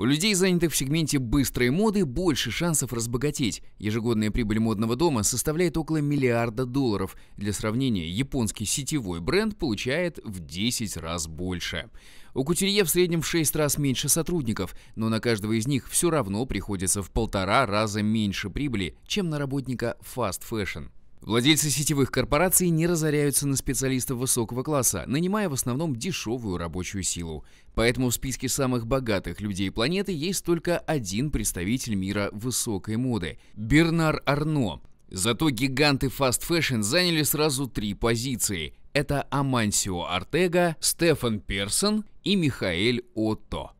У людей, занятых в сегменте быстрой моды, больше шансов разбогатеть. Ежегодная прибыль модного дома составляет около миллиарда долларов. Для сравнения, японский сетевой бренд получает в 10 раз больше. У кутюрье в среднем в 6 раз меньше сотрудников, но на каждого из них все равно приходится в полтора раза меньше прибыли, чем на работника fast fashion. Владельцы сетевых корпораций не разоряются на специалистов высокого класса, нанимая в основном дешевую рабочую силу. Поэтому в списке самых богатых людей планеты есть только один представитель мира высокой моды – Бернар Арно. Зато гиганты Fast Fashion заняли сразу три позиции. Это Амансио Артега, Стефан Персон и Михаэль Отто.